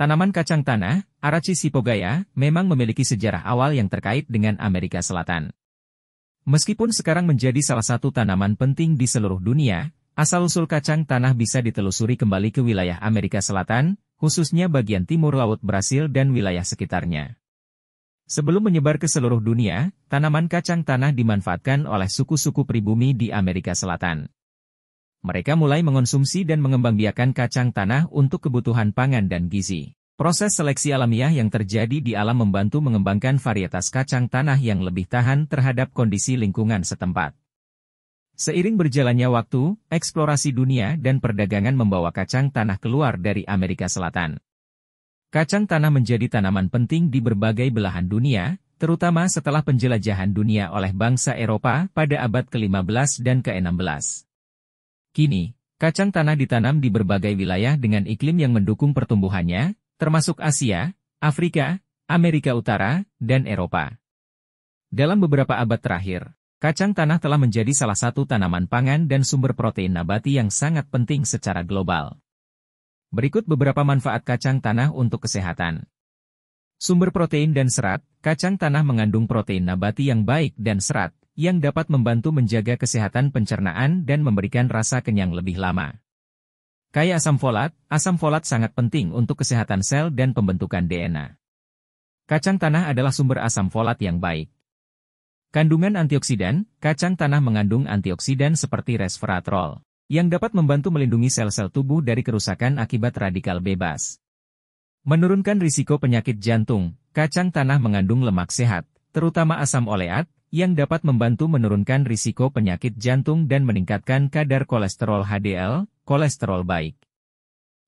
Tanaman kacang tanah, arachis hypogaya, memang memiliki sejarah awal yang terkait dengan Amerika Selatan. Meskipun sekarang menjadi salah satu tanaman penting di seluruh dunia, asal-usul kacang tanah bisa ditelusuri kembali ke wilayah Amerika Selatan, khususnya bagian timur Laut Brasil dan wilayah sekitarnya. Sebelum menyebar ke seluruh dunia, tanaman kacang tanah dimanfaatkan oleh suku-suku pribumi di Amerika Selatan mereka mulai mengonsumsi dan mengembangbiakan kacang tanah untuk kebutuhan pangan dan gizi. Proses seleksi alamiah yang terjadi di alam membantu mengembangkan varietas kacang tanah yang lebih tahan terhadap kondisi lingkungan setempat. Seiring berjalannya waktu, eksplorasi dunia dan perdagangan membawa kacang tanah keluar dari Amerika Selatan. Kacang tanah menjadi tanaman penting di berbagai belahan dunia, terutama setelah penjelajahan dunia oleh bangsa Eropa pada abad ke-15 dan ke-16. Kini, kacang tanah ditanam di berbagai wilayah dengan iklim yang mendukung pertumbuhannya, termasuk Asia, Afrika, Amerika Utara, dan Eropa. Dalam beberapa abad terakhir, kacang tanah telah menjadi salah satu tanaman pangan dan sumber protein nabati yang sangat penting secara global. Berikut beberapa manfaat kacang tanah untuk kesehatan. Sumber protein dan serat, kacang tanah mengandung protein nabati yang baik dan serat, yang dapat membantu menjaga kesehatan pencernaan dan memberikan rasa kenyang lebih lama. Kaya asam folat, asam folat sangat penting untuk kesehatan sel dan pembentukan DNA. Kacang tanah adalah sumber asam folat yang baik. Kandungan antioksidan, kacang tanah mengandung antioksidan seperti resveratrol, yang dapat membantu melindungi sel-sel tubuh dari kerusakan akibat radikal bebas. Menurunkan risiko penyakit jantung, kacang tanah mengandung lemak sehat, terutama asam oleat, yang dapat membantu menurunkan risiko penyakit jantung dan meningkatkan kadar kolesterol HDL, kolesterol baik.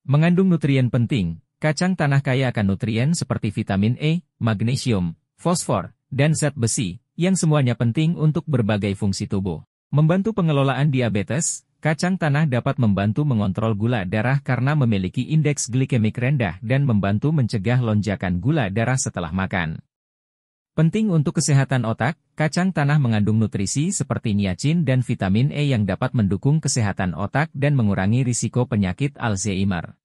Mengandung nutrien penting, kacang tanah kaya akan nutrien seperti vitamin E, magnesium, fosfor, dan zat besi, yang semuanya penting untuk berbagai fungsi tubuh. Membantu pengelolaan diabetes, kacang tanah dapat membantu mengontrol gula darah karena memiliki indeks glikemik rendah dan membantu mencegah lonjakan gula darah setelah makan. Penting untuk kesehatan otak, Kacang tanah mengandung nutrisi seperti niacin dan vitamin E yang dapat mendukung kesehatan otak dan mengurangi risiko penyakit Alzheimer.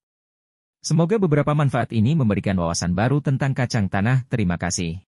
Semoga beberapa manfaat ini memberikan wawasan baru tentang kacang tanah. Terima kasih.